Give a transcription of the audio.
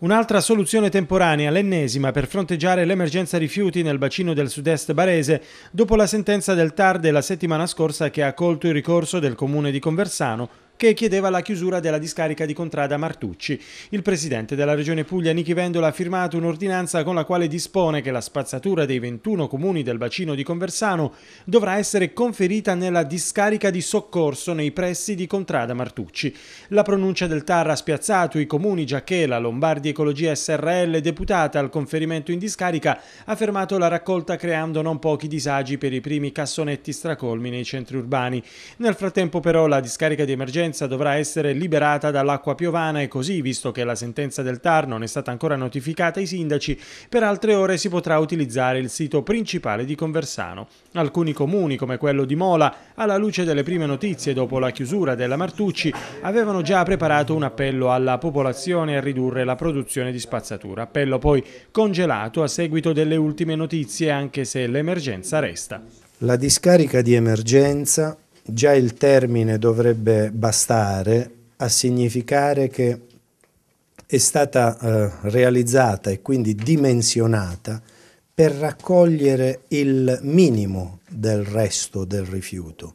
Un'altra soluzione temporanea, l'ennesima, per fronteggiare l'emergenza rifiuti nel bacino del sud-est barese, dopo la sentenza del TAR della settimana scorsa che ha colto il ricorso del comune di Conversano che chiedeva la chiusura della discarica di Contrada Martucci. Il presidente della regione Puglia, Nichi Vendola, ha firmato un'ordinanza con la quale dispone che la spazzatura dei 21 comuni del bacino di Conversano dovrà essere conferita nella discarica di soccorso nei pressi di Contrada Martucci. La pronuncia del TAR ha spiazzato i comuni giacché la Lombardi Ecologia SRL, deputata al conferimento in discarica, ha fermato la raccolta creando non pochi disagi per i primi cassonetti stracolmi nei centri urbani. Nel frattempo però la discarica di emergenza Vicenza dovrà essere liberata dall'acqua piovana e così, visto che la sentenza del TAR non è stata ancora notificata ai sindaci, per altre ore si potrà utilizzare il sito principale di Conversano. Alcuni comuni, come quello di Mola, alla luce delle prime notizie dopo la chiusura della Martucci, avevano già preparato un appello alla popolazione a ridurre la produzione di spazzatura, appello poi congelato a seguito delle ultime notizie anche se l'emergenza resta. La discarica di emergenza già il termine dovrebbe bastare a significare che è stata eh, realizzata e quindi dimensionata per raccogliere il minimo del resto del rifiuto,